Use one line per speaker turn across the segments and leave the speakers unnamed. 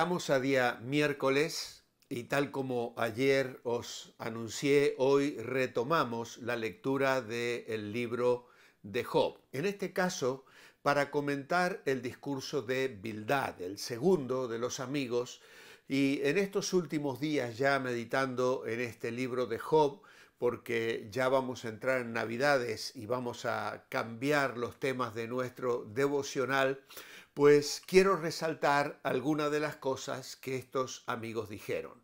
Estamos a día miércoles y tal como ayer os anuncié, hoy retomamos la lectura del libro de Job. En este caso, para comentar el discurso de Bildad, el segundo de los amigos, y en estos últimos días ya meditando en este libro de Job, porque ya vamos a entrar en Navidades y vamos a cambiar los temas de nuestro devocional, pues quiero resaltar algunas de las cosas que estos amigos dijeron.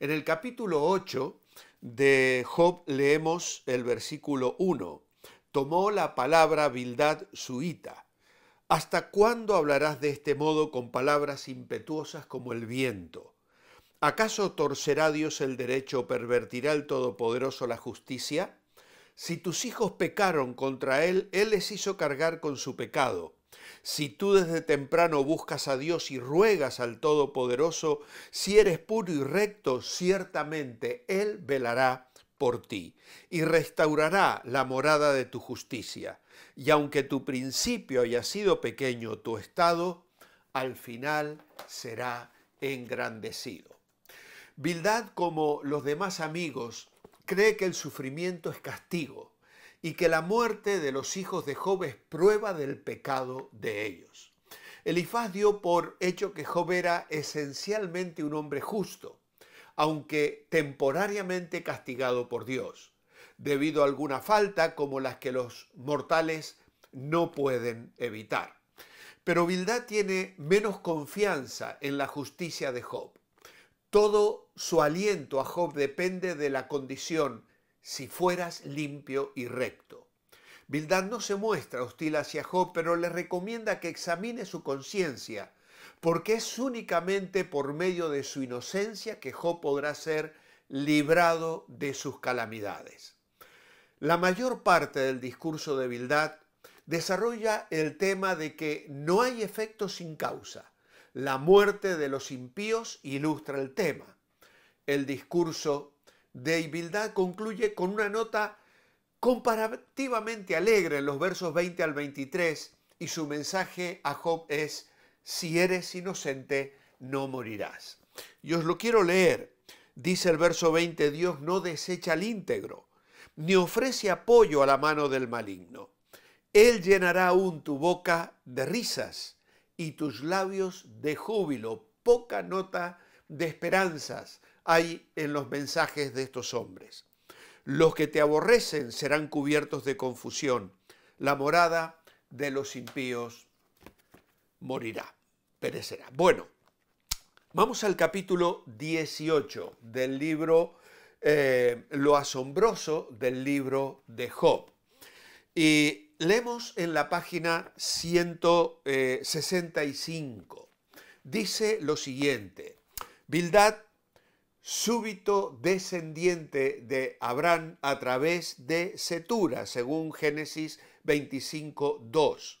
En el capítulo 8 de Job leemos el versículo 1. Tomó la palabra Bildad suita. ¿Hasta cuándo hablarás de este modo con palabras impetuosas como el viento? ¿Acaso torcerá Dios el derecho o pervertirá el Todopoderoso la justicia? Si tus hijos pecaron contra Él, Él les hizo cargar con su pecado si tú desde temprano buscas a Dios y ruegas al Todopoderoso, si eres puro y recto, ciertamente Él velará por ti y restaurará la morada de tu justicia. Y aunque tu principio haya sido pequeño, tu estado al final será engrandecido. Bildad, como los demás amigos, cree que el sufrimiento es castigo y que la muerte de los hijos de Job es prueba del pecado de ellos. Elifaz dio por hecho que Job era esencialmente un hombre justo, aunque temporariamente castigado por Dios, debido a alguna falta como las que los mortales no pueden evitar. Pero Bildad tiene menos confianza en la justicia de Job. Todo su aliento a Job depende de la condición si fueras limpio y recto. Bildad no se muestra hostil hacia Job, pero le recomienda que examine su conciencia, porque es únicamente por medio de su inocencia que Job podrá ser librado de sus calamidades. La mayor parte del discurso de Bildad desarrolla el tema de que no hay efecto sin causa. La muerte de los impíos ilustra el tema. El discurso de concluye con una nota comparativamente alegre en los versos 20 al 23 y su mensaje a Job es, si eres inocente, no morirás. Y os lo quiero leer. Dice el verso 20, Dios no desecha al íntegro, ni ofrece apoyo a la mano del maligno. Él llenará aún tu boca de risas y tus labios de júbilo, poca nota de esperanzas, hay en los mensajes de estos hombres. Los que te aborrecen serán cubiertos de confusión. La morada de los impíos morirá, perecerá. Bueno, vamos al capítulo 18 del libro, eh, lo asombroso del libro de Job. Y leemos en la página 165. Eh, Dice lo siguiente, Bildad súbito descendiente de Abraham a través de Setura, según Génesis 25.2,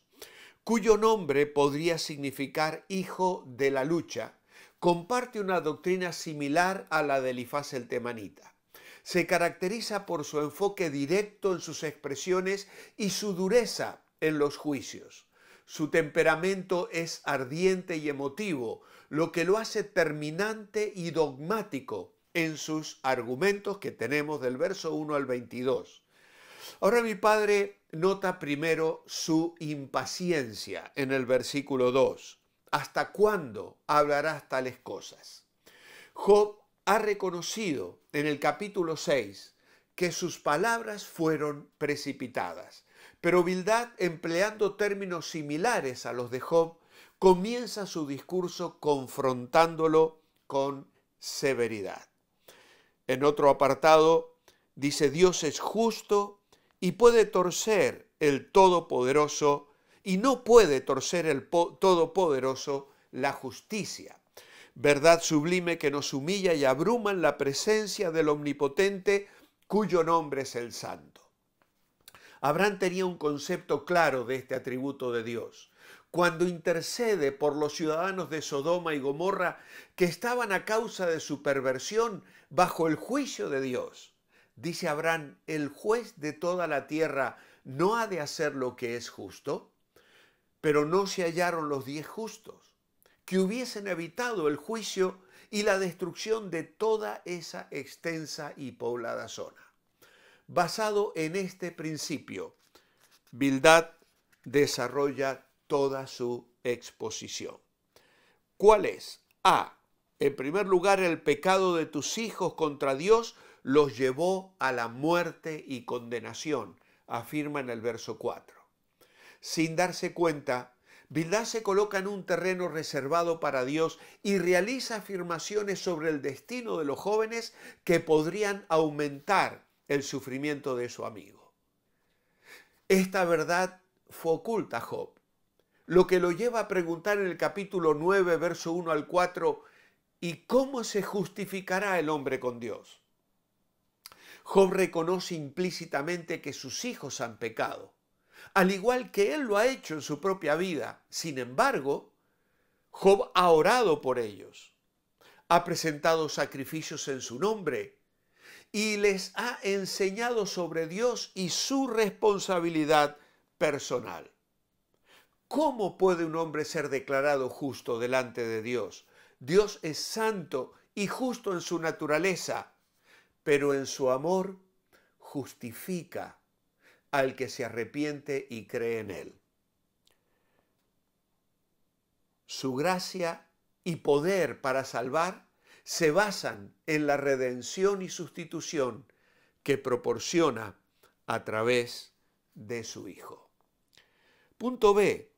cuyo nombre podría significar hijo de la lucha, comparte una doctrina similar a la de Elifaz el temanita. Se caracteriza por su enfoque directo en sus expresiones y su dureza en los juicios. Su temperamento es ardiente y emotivo, lo que lo hace terminante y dogmático en sus argumentos que tenemos del verso 1 al 22. Ahora mi padre nota primero su impaciencia en el versículo 2. ¿Hasta cuándo hablarás tales cosas? Job ha reconocido en el capítulo 6 que sus palabras fueron precipitadas, pero Bildad, empleando términos similares a los de Job, comienza su discurso confrontándolo con severidad. En otro apartado dice, Dios es justo y puede torcer el Todopoderoso y no puede torcer el Todopoderoso la justicia. Verdad sublime que nos humilla y abruma en la presencia del Omnipotente, cuyo nombre es el Santo. Abraham tenía un concepto claro de este atributo de Dios cuando intercede por los ciudadanos de Sodoma y Gomorra que estaban a causa de su perversión bajo el juicio de Dios. Dice Abraham, el juez de toda la tierra no ha de hacer lo que es justo. Pero no se hallaron los diez justos, que hubiesen evitado el juicio y la destrucción de toda esa extensa y poblada zona. Basado en este principio, Bildad desarrolla toda su exposición. ¿Cuál es? A. En primer lugar, el pecado de tus hijos contra Dios los llevó a la muerte y condenación, afirma en el verso 4. Sin darse cuenta, Bildad se coloca en un terreno reservado para Dios y realiza afirmaciones sobre el destino de los jóvenes que podrían aumentar el sufrimiento de su amigo. Esta verdad fue oculta a Job lo que lo lleva a preguntar en el capítulo 9, verso 1 al 4, ¿y cómo se justificará el hombre con Dios? Job reconoce implícitamente que sus hijos han pecado, al igual que él lo ha hecho en su propia vida. Sin embargo, Job ha orado por ellos, ha presentado sacrificios en su nombre y les ha enseñado sobre Dios y su responsabilidad personal. ¿Cómo puede un hombre ser declarado justo delante de Dios? Dios es santo y justo en su naturaleza, pero en su amor justifica al que se arrepiente y cree en él. Su gracia y poder para salvar se basan en la redención y sustitución que proporciona a través de su Hijo. Punto B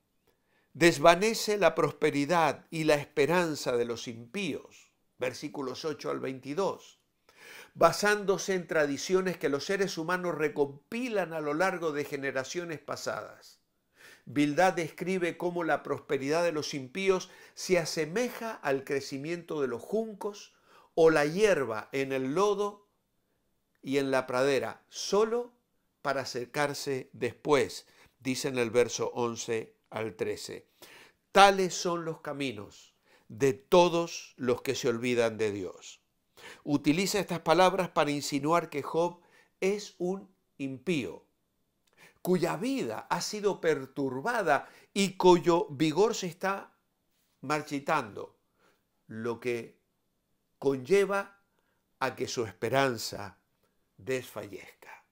desvanece la prosperidad y la esperanza de los impíos, versículos 8 al 22, basándose en tradiciones que los seres humanos recompilan a lo largo de generaciones pasadas. Bildad describe cómo la prosperidad de los impíos se asemeja al crecimiento de los juncos o la hierba en el lodo y en la pradera, solo para acercarse después, dice en el verso 11 al 13. Tales son los caminos de todos los que se olvidan de Dios. Utiliza estas palabras para insinuar que Job es un impío, cuya vida ha sido perturbada y cuyo vigor se está marchitando, lo que conlleva a que su esperanza desfallezca.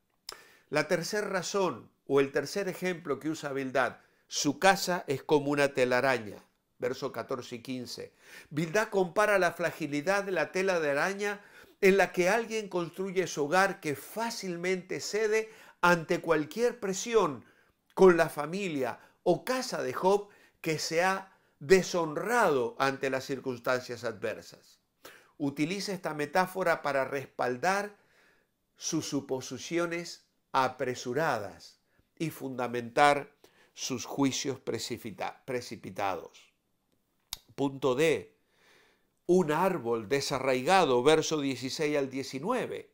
La tercera razón o el tercer ejemplo que usa Bildad su casa es como una telaraña. Verso 14 y 15. Bildad compara la fragilidad de la tela de araña en la que alguien construye su hogar que fácilmente cede ante cualquier presión con la familia o casa de Job que se ha deshonrado ante las circunstancias adversas. Utiliza esta metáfora para respaldar sus suposiciones apresuradas y fundamentar sus juicios precipitados. Punto D. Un árbol desarraigado, verso 16 al 19.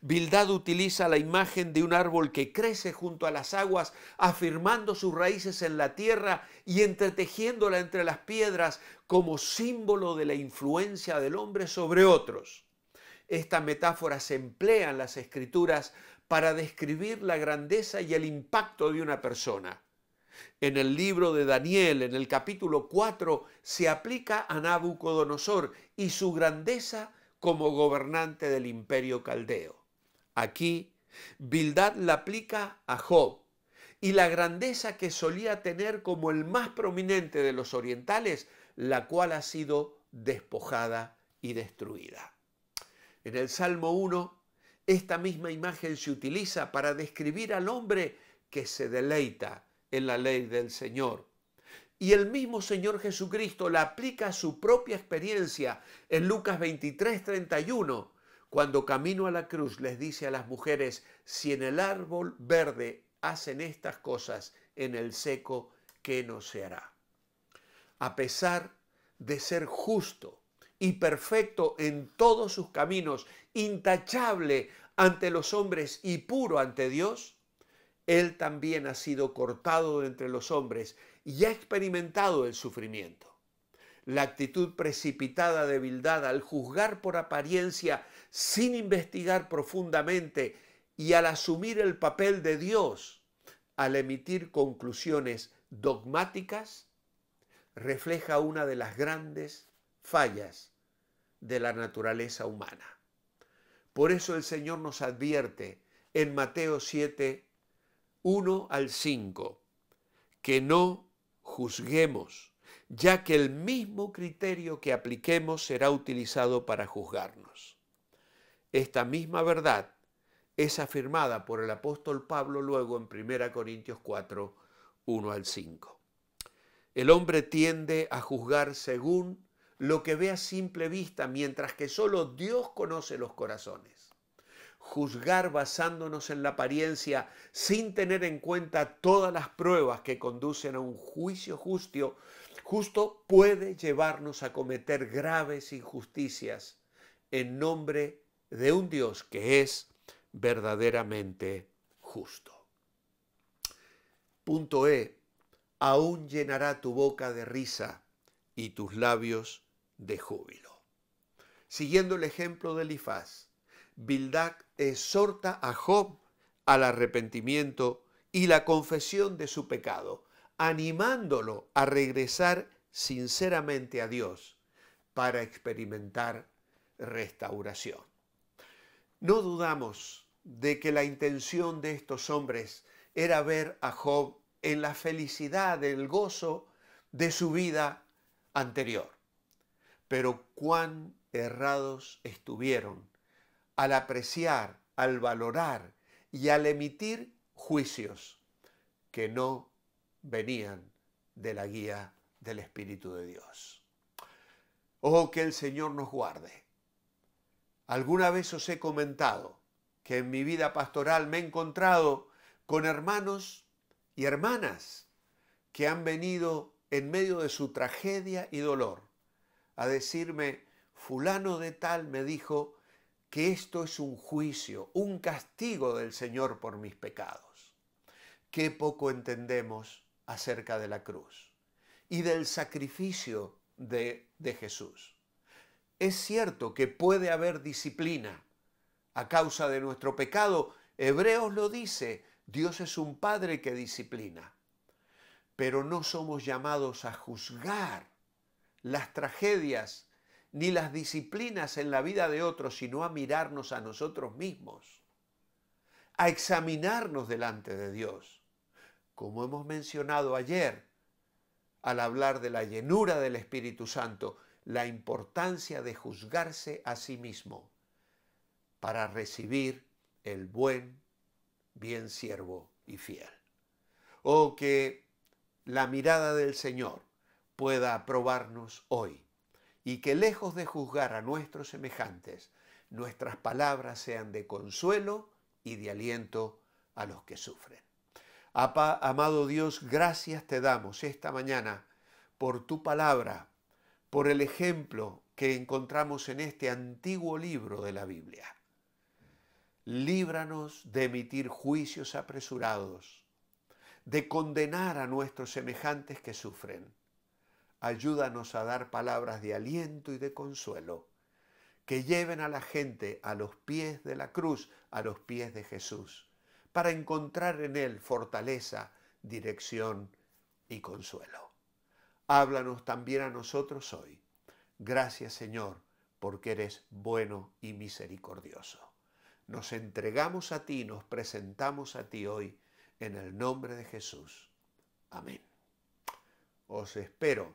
Bildad utiliza la imagen de un árbol que crece junto a las aguas, afirmando sus raíces en la tierra y entretejiéndola entre las piedras como símbolo de la influencia del hombre sobre otros. Esta metáfora se emplea en las escrituras para describir la grandeza y el impacto de una persona en el libro de Daniel, en el capítulo 4, se aplica a Nabucodonosor y su grandeza como gobernante del imperio caldeo. Aquí, Bildad la aplica a Job y la grandeza que solía tener como el más prominente de los orientales, la cual ha sido despojada y destruida. En el Salmo 1, esta misma imagen se utiliza para describir al hombre que se deleita en la ley del Señor. Y el mismo Señor Jesucristo la aplica a su propia experiencia en Lucas 23, 31, cuando camino a la cruz les dice a las mujeres, si en el árbol verde hacen estas cosas, en el seco, ¿qué no se hará? A pesar de ser justo y perfecto en todos sus caminos, intachable ante los hombres y puro ante Dios, él también ha sido cortado entre los hombres y ha experimentado el sufrimiento. La actitud precipitada de al juzgar por apariencia sin investigar profundamente y al asumir el papel de Dios, al emitir conclusiones dogmáticas, refleja una de las grandes fallas de la naturaleza humana. Por eso el Señor nos advierte en Mateo 7, 1 al 5, que no juzguemos, ya que el mismo criterio que apliquemos será utilizado para juzgarnos. Esta misma verdad es afirmada por el apóstol Pablo luego en 1 Corintios 4, 1 al 5. El hombre tiende a juzgar según lo que ve a simple vista, mientras que solo Dios conoce los corazones juzgar basándonos en la apariencia sin tener en cuenta todas las pruebas que conducen a un juicio justo, justo puede llevarnos a cometer graves injusticias en nombre de un Dios que es verdaderamente justo. Punto E. Aún llenará tu boca de risa y tus labios de júbilo. Siguiendo el ejemplo de Elifaz, Bildak exhorta a Job al arrepentimiento y la confesión de su pecado, animándolo a regresar sinceramente a Dios para experimentar restauración. No dudamos de que la intención de estos hombres era ver a Job en la felicidad, el gozo de su vida anterior. Pero cuán errados estuvieron al apreciar, al valorar y al emitir juicios que no venían de la guía del Espíritu de Dios. Oh, que el Señor nos guarde. Alguna vez os he comentado que en mi vida pastoral me he encontrado con hermanos y hermanas que han venido en medio de su tragedia y dolor a decirme, fulano de tal me dijo que esto es un juicio, un castigo del Señor por mis pecados. Qué poco entendemos acerca de la cruz y del sacrificio de, Jesús. Es cierto que puede haber disciplina a causa de nuestro pecado. Hebreos lo dice, Dios es un Padre que disciplina. Pero no somos llamados a juzgar las tragedias ni las disciplinas en la vida de otros, sino a mirarnos a nosotros mismos, a examinarnos delante de Dios. Como hemos mencionado ayer, al hablar de la llenura del Espíritu Santo, la importancia de juzgarse a sí mismo para recibir el buen, bien siervo y fiel. O que la mirada del Señor pueda aprobarnos hoy y que lejos de juzgar a nuestros semejantes, nuestras palabras sean de consuelo y de aliento a los que sufren. amado Dios, gracias te damos esta mañana por tu palabra, por el ejemplo que encontramos en este antiguo libro de la Biblia. Líbranos de emitir juicios apresurados, de condenar a nuestros semejantes que sufren ayúdanos a dar palabras de aliento y de consuelo que lleven a la gente a los pies de la cruz, a los pies de Jesús, para encontrar en Él fortaleza, dirección y consuelo. Háblanos también a nosotros hoy. Gracias Señor, porque eres bueno y misericordioso. Nos entregamos a ti, nos presentamos a ti hoy, en el nombre de Jesús. Amén. Os espero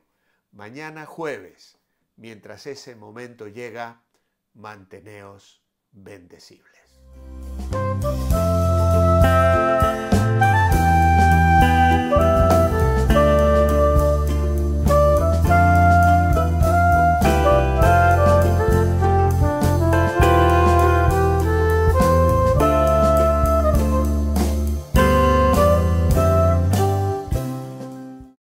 Mañana jueves, mientras ese momento llega, manteneos bendecibles.